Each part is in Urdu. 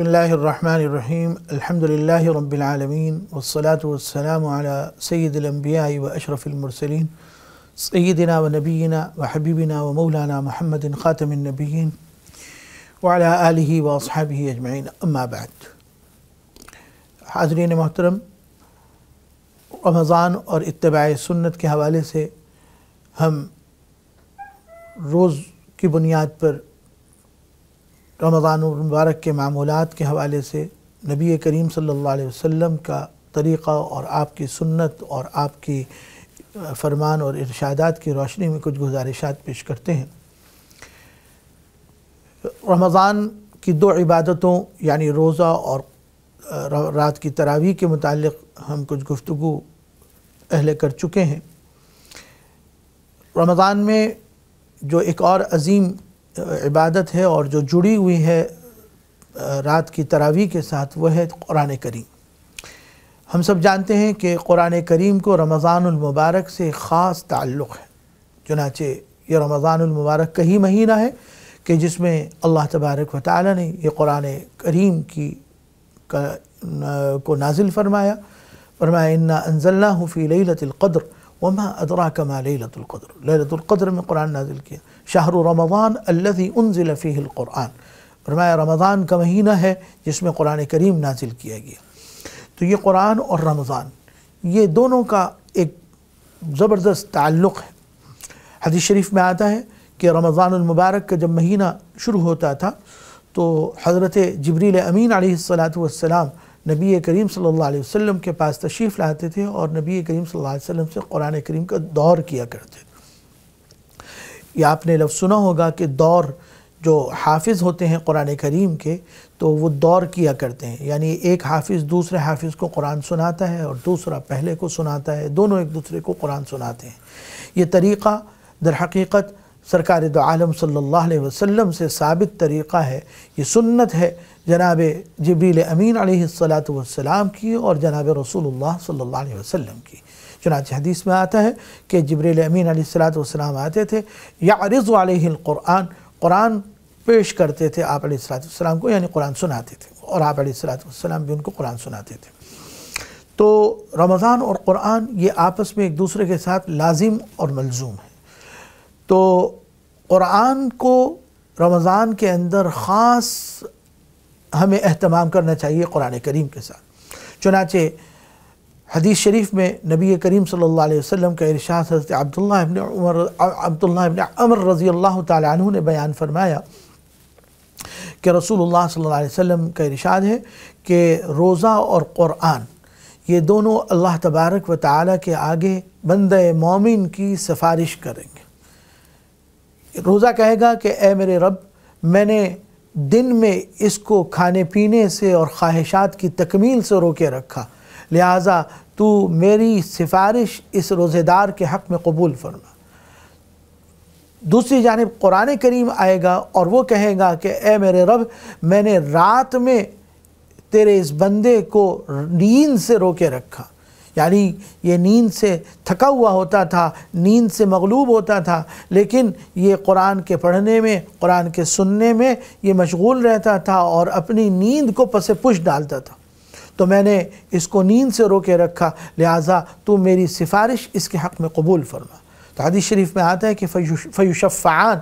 بسم الله الرحمن الرحيم الحمد لله رب العالمين والصلاة والسلام على سيد الأنبياء وأشرف المرسلين سيدنا ونبينا وحبيبنا ومولانا محمد خاتم النبيين وعلى آله وأصحابه أجمعين أما بعد حاضرين محترم رمضان اور اتباع سنت کے حوالے سے ہم روز کی بنیاد پر رمضان المبارک کے معمولات کے حوالے سے نبی کریم صلی اللہ علیہ وسلم کا طریقہ اور آپ کی سنت اور آپ کی فرمان اور ارشادات کی روشنی میں کچھ گزارشات پیش کرتے ہیں رمضان کی دو عبادتوں یعنی روزہ اور رات کی تراویح کے متعلق ہم کچھ گفتگو اہل کر چکے ہیں رمضان میں جو ایک اور عظیم عبادت ہے اور جو جڑی ہوئی ہے رات کی تراوی کے ساتھ وہ ہے قرآن کریم ہم سب جانتے ہیں کہ قرآن کریم کو رمضان المبارک سے خاص تعلق ہے چنانچہ یہ رمضان المبارک کا ہی مہینہ ہے کہ جس میں اللہ تبارک و تعالی نے یہ قرآن کریم کی کو نازل فرمایا فرمایا أَنزَلْنَاهُ فِي لَيْلَةِ القدر وما أدراك ما ليلة القدر ليلة القدر من قرآن نازل كيان شهر رمضان الذي أنزل فيه القرآن رمائے رمضان کا مہینہ ہے جس میں قرآن کریم نازل کیا گیا تو یہ قرآن اور رمضان یہ دونوں کا ایک زبردست تعلق ہے حدیث شریف میں آتا ہے کہ رمضان المبارک کا جب مہینہ شروع ہوتا تھا تو حضرت جبریل امین علیہ السلام نبی کریم صلی اللہ علیہ وسلم کے پاس تشریف لاتے تھے اور نبی کریم صلی اللہ علیہ وسلم سے قرآن کریم کا دور کیا کرتے تھے یہ آپ نے لفظ سنا ہوگا کہ دور جو حافظ ہوتے ہیں قرآن کریم کے تو وہ دور کیا کرتے ہیں یعنی ایک حافظ دوسرے حافظ کو قرآن سناتا ہے اور دوسرا پہلے کو سناتا ہے دونوں ایک دوسرے کو قرآن سناتے ہیں یہ طریقہ در حقیقت سرکار دعالم صلی اللہ علیہ وسلم سے ثابت طریقہ ہے یہ سنت ہے جناب جبریل امین علیہ الصلاۃ والسلام کی اور جناب رسول اللہ صلی اللہ علیہ وسلم کی چنانچہ حدیث میں آتا ہے کہ جبریل امین علیہ الصلاۃ والسلام آتے تھے یعرض علیہ القرآن قرآن پیش کرتے تھے آپ علیہ السلام والسلام کو یعنی قرآن سناتے تھے اور آپ علیہ السلام بھی ان کو قرآن سناتے تھے تو رمضان اور قرآن یہ آپس میں ایک دوسرے کے ساتھ لازم اور ملزوم ہے تو قرآن کو رمضان کے اندر خاص ہمیں اہتمام کرنا چاہیے قرآن کریم کے ساتھ چنانچہ حدیث شریف میں نبی کریم صلی اللہ علیہ وسلم کا ارشاد حضرت عبداللہ ابن عمر عبداللہ ابن عمر رضی اللہ تعالی عنہ نے بیان فرمایا کہ رسول اللہ صلی اللہ علیہ وسلم کا ارشاد ہے کہ روزہ اور قرآن یہ دونوں اللہ تبارک و تعالی کے آگے بندہ مومن کی سفارش کریں گے روزہ کہے گا کہ اے میرے رب میں نے دن میں اس کو کھانے پینے سے اور خواہشات کی تکمیل سے رو کے رکھا لہٰذا تو میری سفارش اس روزے دار کے حق میں قبول فرما دوسری جانب قرآن کریم آئے گا اور وہ کہے گا کہ اے میرے رب میں نے رات میں تیرے اس بندے کو نیند سے رو کے رکھا یعنی یہ نیند سے تھکا ہوا ہوتا تھا نیند سے مغلوب ہوتا تھا لیکن یہ قرآن کے پڑھنے میں قرآن کے سننے میں یہ مشغول رہتا تھا اور اپنی نیند کو پس پش ڈالتا تھا تو میں نے اس کو نیند سے روکے رکھا لہٰذا تو میری سفارش اس کے حق میں قبول فرما تو حدیث شریف میں آتا ہے کہ فیوشفعان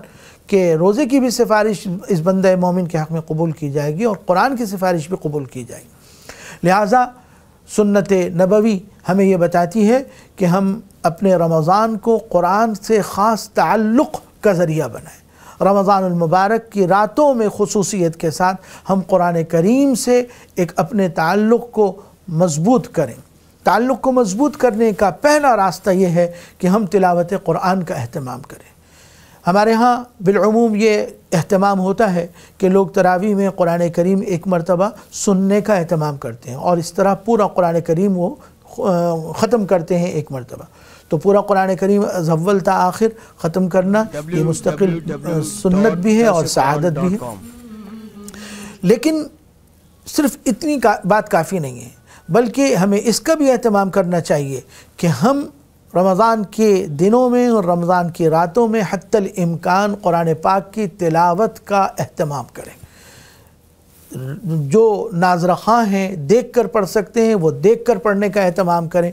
کہ روزے کی بھی سفارش اس بندہ مومن کے حق میں قبول کی جائے گی اور قرآن کی سفارش بھی قبول کی جائے گی لہٰذا سنت نبوی ہمیں یہ بتاتی ہے کہ ہم اپنے رمضان کو قرآن سے خاص تعلق کا ذریعہ بنائیں رمضان المبارک کی راتوں میں خصوصیت کے ساتھ ہم قرآن کریم سے ایک اپنے تعلق کو مضبوط کریں تعلق کو مضبوط کرنے کا پہلا راستہ یہ ہے کہ ہم تلاوت قرآن کا اہتمام کریں ہمارے ہاں بالعموم یہ اہتمام ہوتا ہے کہ لوگ تراویح میں قرآن کریم ایک مرتبہ سننے کا اہتمام کرتے ہیں اور اس طرح پورا قرآن کریم وہ ختم کرتے ہیں ایک مرتبہ تو پورا قرآن کریم از اول تا آخر ختم کرنا یہ مستقل سنت بھی ہے اور سعادت بھی ہے لیکن صرف اتنی بات کافی نہیں ہے بلکہ ہمیں اس کا بھی اہتمام کرنا چاہیے کہ ہم رمضان کے دنوں میں اور رمضان کی راتوں میں حتی الامکان قرآن پاک کی تلاوت کا اہتمام کریں جو نازرخاں ہیں دیکھ کر پڑھ سکتے ہیں وہ دیکھ کر پڑھنے کا اہتمام کریں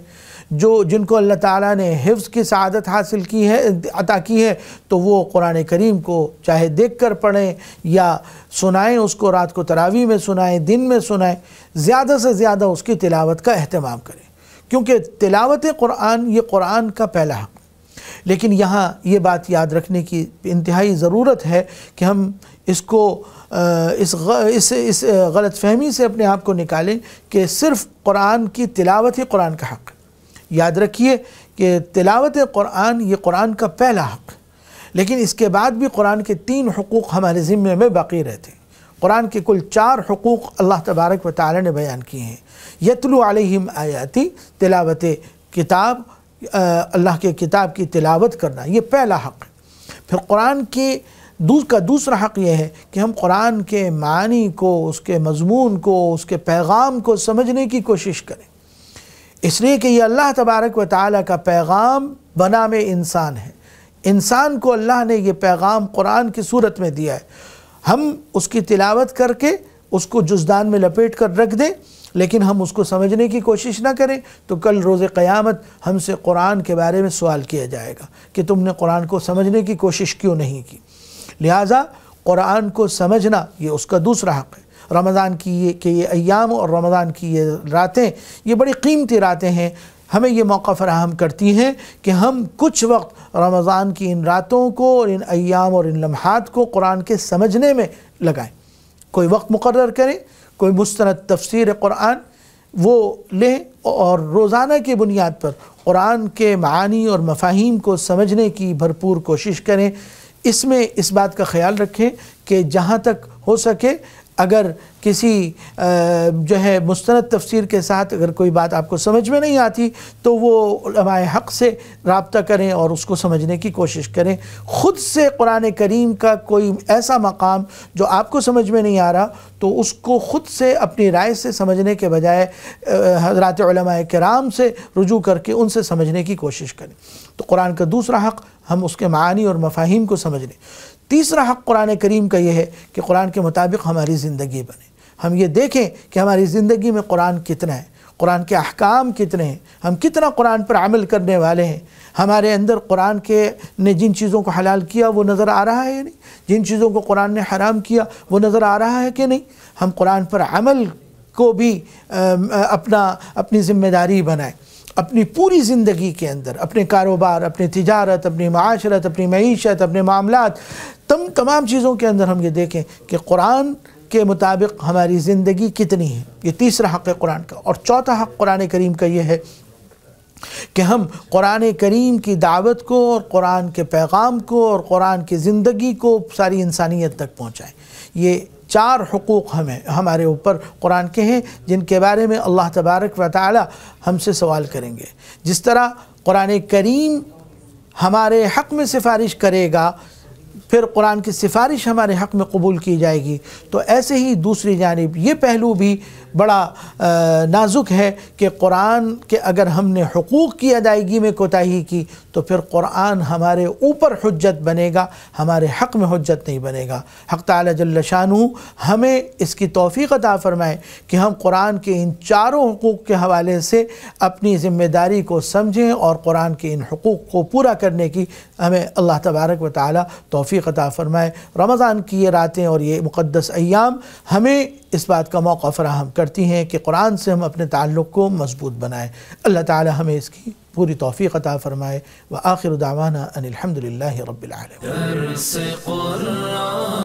جو جن کو اللہ تعالیٰ نے حفظ کی سعادت حاصل کی ہے عطا کی ہے تو وہ قرآن کریم کو چاہے دیکھ کر پڑھیں یا سنائیں اس کو رات کو تراویح میں سنائیں دن میں سنائیں زیادہ سے زیادہ اس کی تلاوت کا اہتمام کریں کیونکہ تلاوت قرآن یہ قرآن کا پہلا حق لیکن یہاں یہ بات یاد رکھنے کی انتہائی ضرورت ہے کہ ہم اس کو اس اس غلط فہمی سے اپنے آپ کو نکالیں کہ صرف قرآن کی تلاوت ہی قرآن کا حق یاد رکھیے کہ تلاوت قرآن یہ قرآن کا پہلا حق لیکن اس کے بعد بھی قرآن کے تین حقوق ہمارے ذمے میں باقی رہتے ہیں قرآن کے کل چار حقوق اللہ تبارک و تعالی نے بیان کیے ہیں یتلو علیہم آیاتی تلاوت کتاب اللہ کے کتاب کی تلاوت کرنا یہ پہلا حق ہے پھر قرآن کے دوسرا حق یہ ہے کہ ہم قرآن کے معنی کو اس کے مضمون کو اس کے پیغام کو سمجھنے کی کوشش کریں اس لیے کہ یہ اللہ تبارک و تعالیٰ کا پیغام بنا میں انسان ہے انسان کو اللہ نے یہ پیغام قرآن کی صورت میں دیا ہے ہم اس کی تلاوت کر کے اس کو جزدان میں لپیٹ کر رکھ دیں لیکن ہم اس کو سمجھنے کی کوشش نہ کریں تو کل روز قیامت ہم سے قرآن کے بارے میں سوال کیا جائے گا کہ تم نے قرآن کو سمجھنے کی کوشش کیوں نہیں کی لہٰذا قرآن کو سمجھنا یہ اس کا دوسرا حق ہے رمضان کی یہ کہ یہ ایام اور رمضان کی یہ راتیں یہ بڑی قیمتی راتیں ہیں ہمیں یہ موقع فراہم کرتی ہیں کہ ہم کچھ وقت رمضان کی ان راتوں کو اور ان ایام اور ان لمحات کو قرآن کے سمجھنے میں لگائیں کوئی وقت مقرر کریں کوئی مستند تفسیر قرآن وہ لیں اور روزانہ کی بنیاد پر قرآن کے معانی اور مفاہیم کو سمجھنے کی بھرپور کوشش کریں اس میں اس بات کا خیال رکھیں کہ جہاں تک ہو سکے اگر کسی جو ہے مستند تفسیر کے ساتھ اگر کوئی بات آپ کو سمجھ میں نہیں آتی تو وہ علماء حق سے رابطہ کریں اور اس کو سمجھنے کی کوشش کریں خود سے قرآن کریم کا کوئی ایسا مقام جو آپ کو سمجھ میں نہیں آ رہا تو اس کو خود سے اپنی رائے سے سمجھنے کے بجائے حضرات علماء کرام سے رجوع کر کے ان سے سمجھنے کی کوشش کریں تو قرآن کا دوسرا حق ہم اس کے معانی اور مفاہیم کو سمجھ لیں تیسرا حق قرآن کریم کا یہ ہے کہ قرآن کے مطابق ہماری زندگی بنے ہم یہ دیکھیں کہ ہماری زندگی میں قرآن کتنا ہے قرآن کے احکام کتنے ہیں ہم کتنا قرآن پر عمل کرنے والے ہیں ہمارے اندر قرآن کے نے جن چیزوں کو حلال کیا وہ نظر آ رہا ہے نہیں جن چیزوں کو قرآن نے حرام کیا وہ نظر آ رہا ہے کہ نہیں ہم قرآن پر عمل کو بھی اپنا اپنی ذمہ داری بنائیں اپنی پوری زندگی کے اندر اپنے کاروبار اپنے تجارت اپنی معاشرت اپنی معیشت اپنے معاملات تم تمام چیزوں کے اندر ہم یہ دیکھیں کہ قرآن کے مطابق ہماری زندگی کتنی ہے یہ تیسرا حق ہے قرآن کا اور چوتھا حق قرآن کریم کا یہ ہے کہ ہم قرآن کریم کی دعوت کو اور قرآن کے پیغام کو اور قرآن کی زندگی کو ساری انسانیت تک پہنچائیں یہ چار حقوق ہمیں ہمارے اوپر قرآن کے ہیں جن کے بارے میں اللہ تبارک و تعالی ہم سے سوال کریں گے جس طرح قرآن کریم ہمارے حق میں سفارش کرے گا پھر قرآن کی سفارش ہمارے حق میں قبول کی جائے گی تو ایسے ہی دوسری جانب یہ پہلو بھی بڑا نازک ہے کہ قرآن کے اگر ہم نے حقوق کی ادائیگی میں کوتاہی کی تو پھر قرآن ہمارے اوپر حجت بنے گا ہمارے حق میں حجت نہیں بنے گا حق تعالی شانو ہمیں اس کی توفیق عطا فرمائے کہ ہم قرآن کے ان چاروں حقوق کے حوالے سے اپنی ذمہ داری کو سمجھیں اور قرآن کے ان حقوق کو پورا کرنے کی ہمیں اللہ تبارک و تعالی توفیق عطا فرمائے رمضان کی یہ راتیں اور یہ مقدس ایام ہمیں اس بات کا موقع فراہم کرتی ہیں کہ قرآن سے ہم اپنے تعلق کو مضبوط بنائیں اللہ تعالی ہمیں اس کی پوری توفیق عطا فرمائے وآخر دعوانا ان الحمدللہ رب العالمين